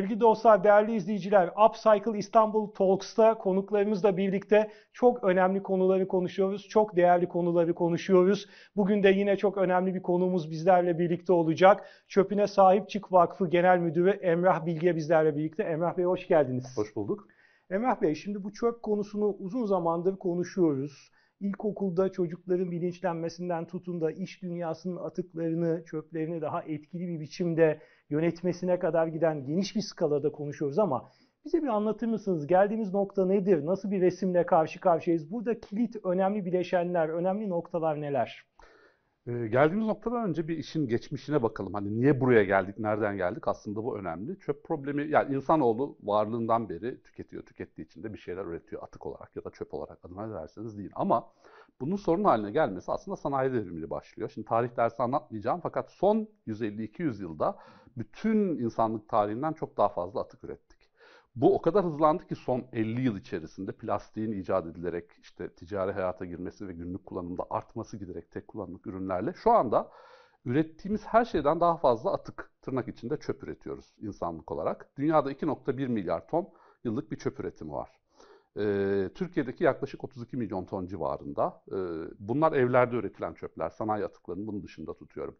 Sevgili dostlar, değerli izleyiciler, Upcycle İstanbul Talks'ta konuklarımızla birlikte çok önemli konuları konuşuyoruz, çok değerli konuları konuşuyoruz. Bugün de yine çok önemli bir konuğumuz bizlerle birlikte olacak. Çöpüne Sahip Çık Vakfı Genel Müdürü Emrah Bilge bizlerle birlikte. Emrah Bey hoş geldiniz. Hoş bulduk. Emrah Bey, şimdi bu çöp konusunu uzun zamandır konuşuyoruz İlkokulda çocukların bilinçlenmesinden tutun da iş dünyasının atıklarını, çöplerini daha etkili bir biçimde yönetmesine kadar giden geniş bir skalada konuşuyoruz ama bize bir anlatır mısınız? Geldiğimiz nokta nedir? Nasıl bir resimle karşı karşıyayız? Burada kilit önemli bileşenler, önemli noktalar neler? Ee, geldiğimiz noktadan önce bir işin geçmişine bakalım. Hani niye buraya geldik, nereden geldik? Aslında bu önemli. Çöp problemi, yani insanoğlu varlığından beri tüketiyor. Tükettiği için de bir şeyler üretiyor atık olarak ya da çöp olarak adına derseniz değil. Ama bunun sorun haline gelmesi aslında sanayi devrimiyle başlıyor. Şimdi tarih dersi anlatmayacağım fakat son 150-200 yılda bütün insanlık tarihinden çok daha fazla atık ürettik. Bu o kadar hızlandı ki son 50 yıl içerisinde plastiğin icat edilerek işte ticari hayata girmesi ve günlük kullanımda artması giderek tek kullanımlık ürünlerle şu anda ürettiğimiz her şeyden daha fazla atık tırnak içinde çöp üretiyoruz insanlık olarak. Dünyada 2.1 milyar ton yıllık bir çöp üretimi var. Ee, Türkiye'deki yaklaşık 32 milyon ton civarında. Ee, bunlar evlerde üretilen çöpler, sanayi atıklarını bunun dışında tutuyorum.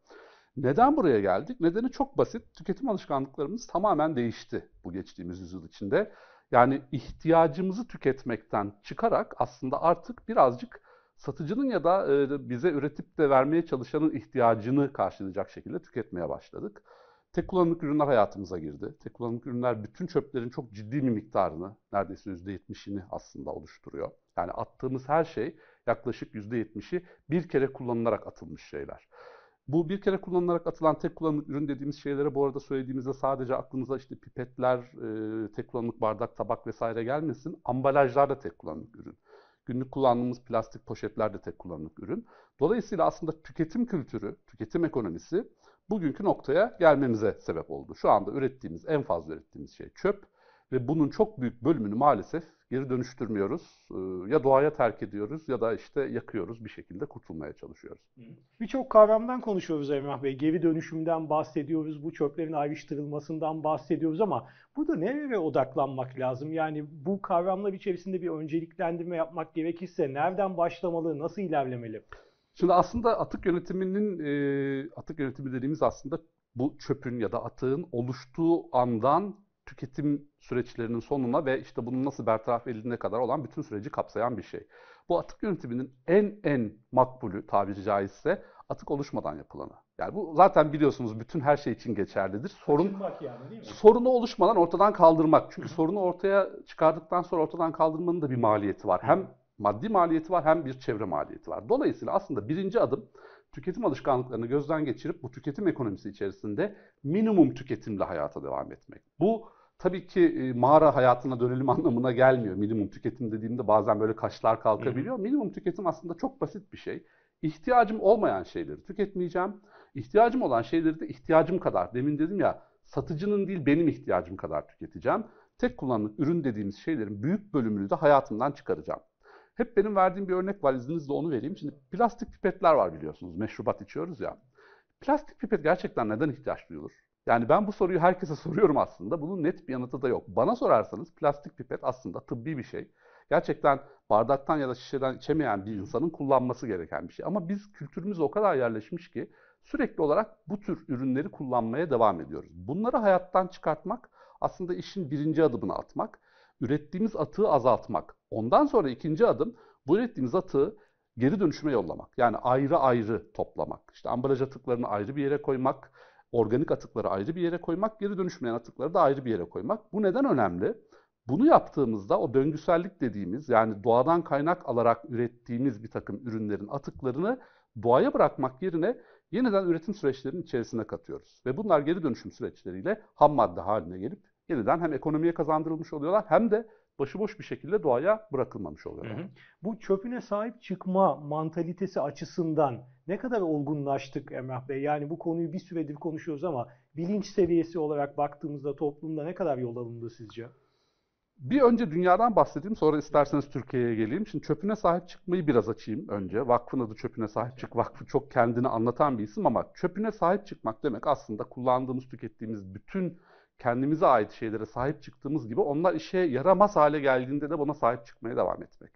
Neden buraya geldik? Nedeni çok basit. Tüketim alışkanlıklarımız tamamen değişti bu geçtiğimiz yüzyıl içinde. Yani ihtiyacımızı tüketmekten çıkarak aslında artık birazcık satıcının ya da e, bize üretip de vermeye çalışanın ihtiyacını karşılayacak şekilde tüketmeye başladık. Tek kullanımlık ürünler hayatımıza girdi. Tek kullanımlık ürünler bütün çöplerin çok ciddi bir miktarını, neredeyse %70'ini aslında oluşturuyor. Yani attığımız her şey yaklaşık %70'i bir kere kullanılarak atılmış şeyler. Bu bir kere kullanılarak atılan tek kullanımlık ürün dediğimiz şeylere bu arada söylediğimizde sadece aklınıza işte pipetler, e, tek kullanımlık bardak, tabak vesaire gelmesin. Ambalajlar da tek kullanımlık ürün. Günlük kullandığımız plastik poşetler de tek kullanımlık ürün. Dolayısıyla aslında tüketim kültürü, tüketim ekonomisi bugünkü noktaya gelmemize sebep oldu. Şu anda ürettiğimiz, en fazla ürettiğimiz şey çöp ve bunun çok büyük bölümünü maalesef geri dönüştürmüyoruz. Ee, ya doğaya terk ediyoruz ya da işte yakıyoruz bir şekilde kurtulmaya çalışıyoruz. Birçok kavramdan konuşuyoruz Emrah Bey. Geri dönüşümden bahsediyoruz, bu çöplerin ayrıştırılmasından bahsediyoruz ama burada nereye odaklanmak lazım? Yani bu kavramlar içerisinde bir önceliklendirme yapmak gerekirse nereden başlamalı, nasıl ilerlemeli? Şimdi aslında atık yönetiminin, e, atık yönetimi dediğimiz aslında bu çöpün ya da atığın oluştuğu andan tüketim süreçlerinin sonuna ve işte bunun nasıl bertaraf edildiğine kadar olan bütün süreci kapsayan bir şey. Bu atık yönetiminin en en makbulü tabiri caizse atık oluşmadan yapılanı. Yani bu zaten biliyorsunuz bütün her şey için geçerlidir. Sorun yani değil mi? sorunu oluşmadan ortadan kaldırmak. Çünkü hı sorunu ortaya çıkardıktan sonra ortadan kaldırmanın da bir maliyeti var. Hem maddi maliyeti var hem bir çevre maliyeti var. Dolayısıyla aslında birinci adım tüketim alışkanlıklarını gözden geçirip bu tüketim ekonomisi içerisinde minimum tüketimle hayata devam etmek. Bu tabii ki e, mağara hayatına dönelim anlamına gelmiyor. Minimum tüketim dediğimde bazen böyle kaşlar kalkabiliyor. Hı hı. Minimum tüketim aslında çok basit bir şey. İhtiyacım olmayan şeyleri tüketmeyeceğim. İhtiyacım olan şeyleri de ihtiyacım kadar. Demin dedim ya satıcının değil benim ihtiyacım kadar tüketeceğim. Tek kullanımlık ürün dediğimiz şeylerin büyük bölümünü de hayatımdan çıkaracağım. Hep benim verdiğim bir örnek var izninizle onu vereyim. Şimdi plastik pipetler var biliyorsunuz. Meşrubat içiyoruz ya. Plastik pipet gerçekten neden ihtiyaç duyulur? Yani ben bu soruyu herkese soruyorum aslında. Bunun net bir yanıtı da yok. Bana sorarsanız plastik pipet aslında tıbbi bir şey. Gerçekten bardaktan ya da şişeden içemeyen bir insanın kullanması gereken bir şey. Ama biz kültürümüz o kadar yerleşmiş ki sürekli olarak bu tür ürünleri kullanmaya devam ediyoruz. Bunları hayattan çıkartmak aslında işin birinci adımını atmak. Ürettiğimiz atığı azaltmak. Ondan sonra ikinci adım bu ürettiğimiz atığı geri dönüşüme yollamak. Yani ayrı ayrı toplamak. İşte ambalaja atıklarını ayrı bir yere koymak, Organik atıkları ayrı bir yere koymak, geri dönüşmeyen atıkları da ayrı bir yere koymak. Bu neden önemli? Bunu yaptığımızda o döngüsellik dediğimiz yani doğadan kaynak alarak ürettiğimiz bir takım ürünlerin atıklarını doğaya bırakmak yerine yeniden üretim süreçlerinin içerisine katıyoruz. Ve bunlar geri dönüşüm süreçleriyle ham madde haline gelip yeniden hem ekonomiye kazandırılmış oluyorlar hem de başıboş bir şekilde doğaya bırakılmamış oluyor. Hı hı. Bu çöpüne sahip çıkma mantalitesi açısından ne kadar olgunlaştık Emrah Bey? Yani bu konuyu bir süredir konuşuyoruz ama bilinç seviyesi olarak baktığımızda toplumda ne kadar yol alındı sizce? Bir önce dünyadan bahsedeyim sonra isterseniz Türkiye'ye geleyim. Şimdi çöpüne sahip çıkmayı biraz açayım önce. Vakfın adı çöpüne sahip çık. Vakfı çok kendini anlatan bir isim ama çöpüne sahip çıkmak demek aslında kullandığımız, tükettiğimiz bütün kendimize ait şeylere sahip çıktığımız gibi onlar işe yaramaz hale geldiğinde de buna sahip çıkmaya devam etmek.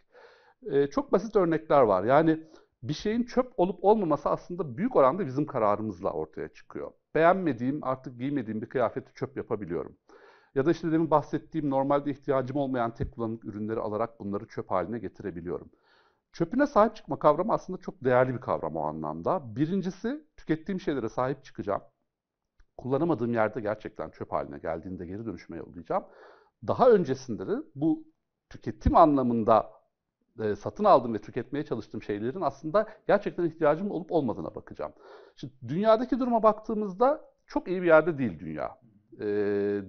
Ee, çok basit örnekler var. Yani bir şeyin çöp olup olmaması aslında büyük oranda bizim kararımızla ortaya çıkıyor. Beğenmediğim, artık giymediğim bir kıyafeti çöp yapabiliyorum. Ya da işte demin bahsettiğim normalde ihtiyacım olmayan tek kullanımlık ürünleri alarak bunları çöp haline getirebiliyorum. Çöpüne sahip çıkma kavramı aslında çok değerli bir kavram o anlamda. Birincisi tükettiğim şeylere sahip çıkacağım kullanamadığım yerde gerçekten çöp haline geldiğinde geri dönüşmeye yollayacağım. Daha öncesinde de bu tüketim anlamında e, satın aldığım ve tüketmeye çalıştığım şeylerin aslında gerçekten ihtiyacım olup olmadığına bakacağım. Şimdi dünyadaki duruma baktığımızda çok iyi bir yerde değil dünya. E,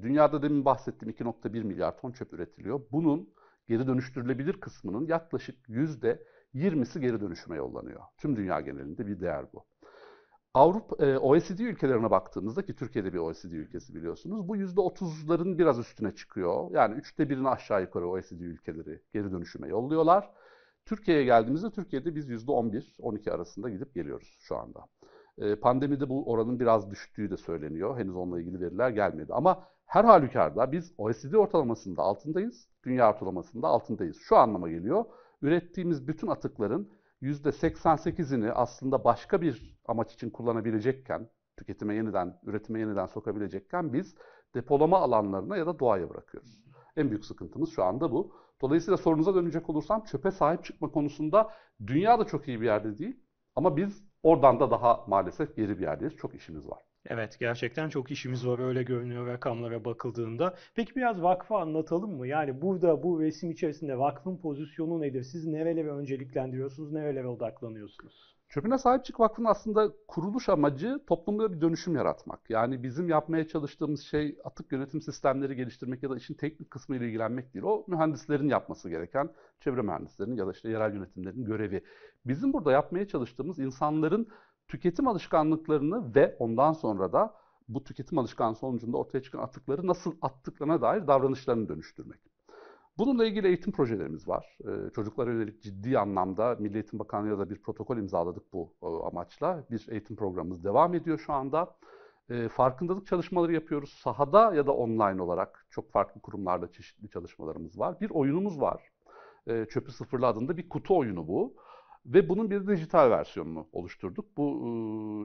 dünyada demin bahsettiğim 2.1 milyar ton çöp üretiliyor. Bunun geri dönüştürülebilir kısmının yaklaşık yüzde %20'si geri dönüşüme yollanıyor. Tüm dünya genelinde bir değer bu. Avrupa e, OECD ülkelerine baktığımızda ki Türkiye'de bir OECD ülkesi biliyorsunuz bu yüzde otuzların biraz üstüne çıkıyor. Yani üçte birini aşağı yukarı OECD ülkeleri geri dönüşüme yolluyorlar. Türkiye'ye geldiğimizde Türkiye'de biz yüzde on bir, arasında gidip geliyoruz şu anda. E, pandemide bu oranın biraz düştüğü de söyleniyor. Henüz onunla ilgili veriler gelmedi. Ama her halükarda biz OECD ortalamasında altındayız. Dünya ortalamasında altındayız. Şu anlama geliyor. Ürettiğimiz bütün atıkların %88'ini aslında başka bir amaç için kullanabilecekken, tüketime yeniden, üretime yeniden sokabilecekken biz depolama alanlarına ya da doğaya bırakıyoruz. En büyük sıkıntımız şu anda bu. Dolayısıyla sorunuza dönecek olursam çöpe sahip çıkma konusunda dünya da çok iyi bir yerde değil. Ama biz Oradan da daha maalesef geri bir yerdeyiz. Çok işimiz var. Evet gerçekten çok işimiz var öyle görünüyor rakamlara bakıldığında. Peki biraz vakfı anlatalım mı? Yani burada bu resim içerisinde vakfın pozisyonu nedir? Siz nerelere önceliklendiriyorsunuz, nerelere odaklanıyorsunuz? Çöpüne Sahip Çık Vakfı'nın aslında kuruluş amacı toplumda bir dönüşüm yaratmak. Yani bizim yapmaya çalıştığımız şey atık yönetim sistemleri geliştirmek ya da işin teknik kısmı ile ilgilenmek değil. O mühendislerin yapması gereken çevre mühendislerinin ya da işte yerel yönetimlerin görevi. Bizim burada yapmaya çalıştığımız insanların tüketim alışkanlıklarını ve ondan sonra da bu tüketim alışkanlığı sonucunda ortaya çıkan atıkları nasıl attıklarına dair davranışlarını dönüştürmek. Bununla ilgili eğitim projelerimiz var. Ee, çocuklara yönelik ciddi anlamda Milli Eğitim Bakanlığı'yla da bir protokol imzaladık bu e, amaçla. Bir eğitim programımız devam ediyor şu anda. Ee, farkındalık çalışmaları yapıyoruz. Sahada ya da online olarak çok farklı kurumlarda çeşitli çalışmalarımız var. Bir oyunumuz var. Ee, çöpü Sıfırlı adında bir kutu oyunu bu. Ve bunun bir dijital versiyonunu oluşturduk. Bu e,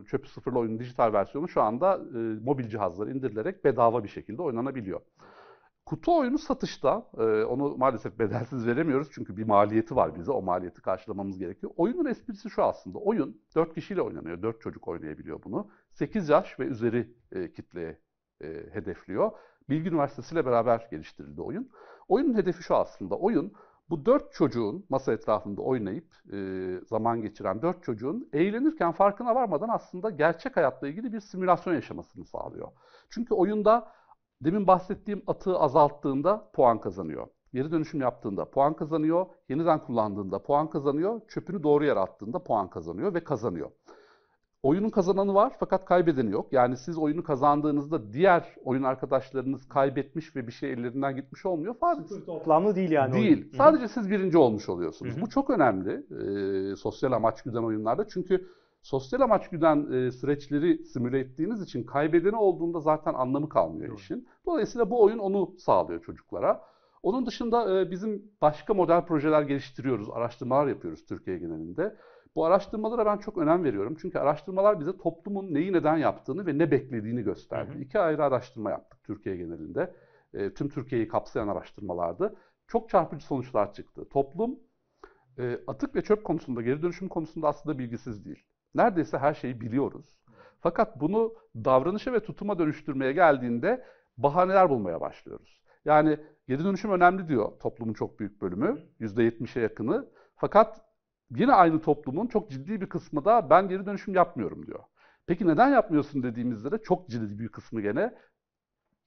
çöpü Sıfırla oyunun dijital versiyonu şu anda e, mobil cihazlara indirilerek bedava bir şekilde oynanabiliyor. Kutu oyunu satışta, e, onu maalesef bedelsiz veremiyoruz çünkü bir maliyeti var bize, o maliyeti karşılamamız gerekiyor. Oyunun esprisi şu aslında, oyun 4 kişiyle oynanıyor, 4 çocuk oynayabiliyor bunu. 8 yaş ve üzeri e, kitleye e, hedefliyor. Bilgi Üniversitesi ile beraber geliştirildi oyun. Oyunun hedefi şu aslında, oyun bu dört çocuğun masa etrafında oynayıp e, zaman geçiren dört çocuğun eğlenirken farkına varmadan aslında gerçek hayatla ilgili bir simülasyon yaşamasını sağlıyor. Çünkü oyunda Demin bahsettiğim atığı azalttığında puan kazanıyor. Geri dönüşüm yaptığında puan kazanıyor. Yeniden kullandığında puan kazanıyor. Çöpünü doğru yere attığında puan kazanıyor ve kazanıyor. Oyunun kazananı var fakat kaybedeni yok. Yani siz oyunu kazandığınızda diğer oyun arkadaşlarınız kaybetmiş ve bir şey ellerinden gitmiş olmuyor. Sadece toplamlı değil yani. Değil. Oyun. Sadece Hı-hı. siz birinci olmuş oluyorsunuz. Hı-hı. Bu çok önemli e, sosyal amaç güden oyunlarda. Çünkü sosyal amaç güden e, süreçleri simüle ettiğiniz için kaybedeni olduğunda zaten anlamı kalmıyor Doğru. işin. Dolayısıyla bu oyun onu sağlıyor çocuklara. Onun dışında e, bizim başka model projeler geliştiriyoruz, araştırmalar yapıyoruz Türkiye genelinde. Bu araştırmalara ben çok önem veriyorum. Çünkü araştırmalar bize toplumun neyi neden yaptığını ve ne beklediğini gösterdi. Hı hı. İki ayrı araştırma yaptık Türkiye genelinde. E, tüm Türkiye'yi kapsayan araştırmalardı. Çok çarpıcı sonuçlar çıktı. Toplum e, atık ve çöp konusunda, geri dönüşüm konusunda aslında bilgisiz değil. Neredeyse her şeyi biliyoruz. Fakat bunu davranışa ve tutuma dönüştürmeye geldiğinde bahaneler bulmaya başlıyoruz. Yani geri dönüşüm önemli diyor toplumun çok büyük bölümü, yüzde yetmişe yakını. Fakat yine aynı toplumun çok ciddi bir kısmı da ben geri dönüşüm yapmıyorum diyor. Peki neden yapmıyorsun dediğimizde de çok ciddi bir kısmı gene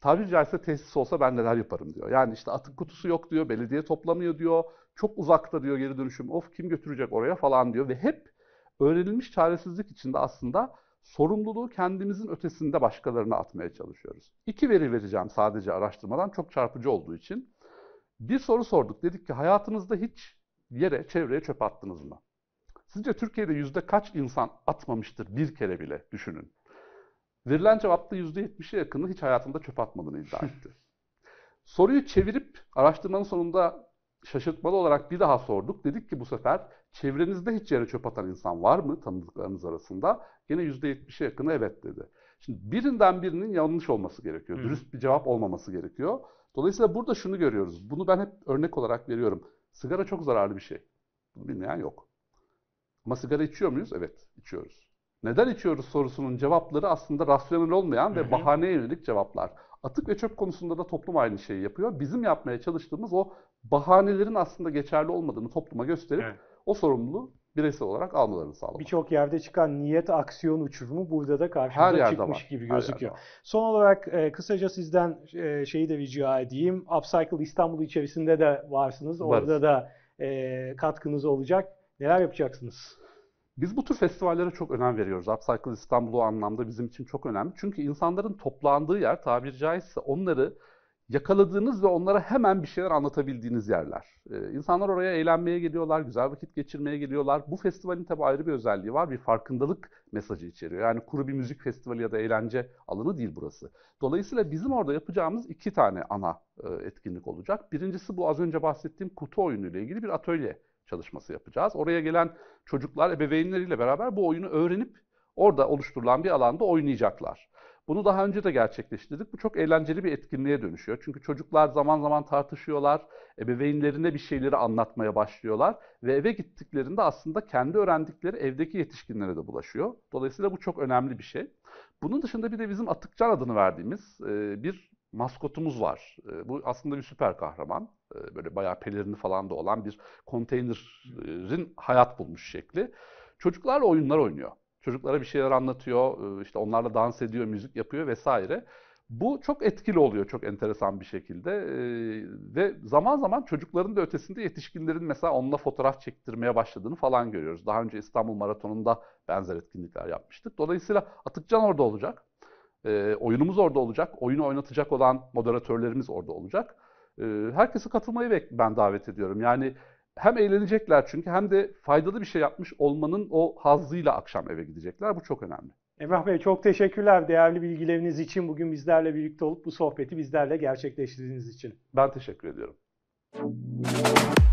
tabiri caizse tesis olsa ben neler yaparım diyor. Yani işte atık kutusu yok diyor, belediye toplamıyor diyor, çok uzakta diyor geri dönüşüm, of kim götürecek oraya falan diyor ve hep öğrenilmiş çaresizlik içinde aslında sorumluluğu kendimizin ötesinde başkalarına atmaya çalışıyoruz. İki veri vereceğim sadece araştırmadan çok çarpıcı olduğu için. Bir soru sorduk. Dedik ki hayatınızda hiç yere, çevreye çöp attınız mı? Sizce Türkiye'de yüzde kaç insan atmamıştır bir kere bile düşünün. Verilen cevapta yüzde yetmişe yakını hiç hayatında çöp atmadığını iddia etti. Soruyu çevirip araştırmanın sonunda şaşırtmalı olarak bir daha sorduk. Dedik ki bu sefer çevrenizde hiç yere çöp atan insan var mı tanıdıklarınız arasında? Gene %70'e yakını evet dedi. Şimdi birinden birinin yanlış olması gerekiyor. Hı. Dürüst bir cevap olmaması gerekiyor. Dolayısıyla burada şunu görüyoruz. Bunu ben hep örnek olarak veriyorum. Sigara çok zararlı bir şey. Bunu bilmeyen yok. Ama sigara içiyor muyuz? Evet, içiyoruz. Neden içiyoruz sorusunun cevapları aslında rasyonel olmayan ve bahaneye yönelik cevaplar. Atık ve çöp konusunda da toplum aynı şeyi yapıyor. Bizim yapmaya çalıştığımız o bahanelerin aslında geçerli olmadığını topluma gösterip evet. o sorumluluğu bireysel olarak almalarını sağlamak. Birçok yerde çıkan niyet aksiyon uçurumu burada da karşımıza çıkmış var. gibi gözüküyor. Son olarak e, kısaca sizden e, şeyi de rica edeyim. Upcycle İstanbul içerisinde de varsınız. Orada da e, katkınız olacak. Neler yapacaksınız? Biz bu tür festivallere çok önem veriyoruz. Upcycle İstanbul'u anlamda bizim için çok önemli. Çünkü insanların toplandığı yer tabiri caizse onları yakaladığınız ve onlara hemen bir şeyler anlatabildiğiniz yerler. Ee, insanlar oraya eğlenmeye geliyorlar, güzel vakit geçirmeye geliyorlar. Bu festivalin tabii ayrı bir özelliği var. Bir farkındalık mesajı içeriyor. Yani kuru bir müzik festivali ya da eğlence alanı değil burası. Dolayısıyla bizim orada yapacağımız iki tane ana e, etkinlik olacak. Birincisi bu az önce bahsettiğim kutu oyunu ile ilgili bir atölye çalışması yapacağız. Oraya gelen çocuklar ebeveynleriyle beraber bu oyunu öğrenip orada oluşturulan bir alanda oynayacaklar. Bunu daha önce de gerçekleştirdik. Bu çok eğlenceli bir etkinliğe dönüşüyor. Çünkü çocuklar zaman zaman tartışıyorlar, ebeveynlerine bir şeyleri anlatmaya başlıyorlar ve eve gittiklerinde aslında kendi öğrendikleri evdeki yetişkinlere de bulaşıyor. Dolayısıyla bu çok önemli bir şey. Bunun dışında bir de bizim Atıkcan adını verdiğimiz bir maskotumuz var. Bu aslında bir süper kahraman. E, böyle bayağı pelerini falan da olan bir konteynerin hayat bulmuş şekli. Çocuklarla oyunlar oynuyor. Çocuklara bir şeyler anlatıyor, e, işte onlarla dans ediyor, müzik yapıyor vesaire. Bu çok etkili oluyor çok enteresan bir şekilde e, ve zaman zaman çocukların da ötesinde yetişkinlerin mesela onunla fotoğraf çektirmeye başladığını falan görüyoruz. Daha önce İstanbul Maratonu'nda benzer etkinlikler yapmıştık. Dolayısıyla Atıkcan orada olacak, oyunumuz orada olacak, oyunu oynatacak olan moderatörlerimiz orada olacak herkesi katılmayı ben davet ediyorum. Yani hem eğlenecekler çünkü hem de faydalı bir şey yapmış olmanın o hazzıyla akşam eve gidecekler. Bu çok önemli. Emrah Bey çok teşekkürler değerli bilgileriniz için. Bugün bizlerle birlikte olup bu sohbeti bizlerle gerçekleştirdiğiniz için. Ben teşekkür ediyorum. Müzik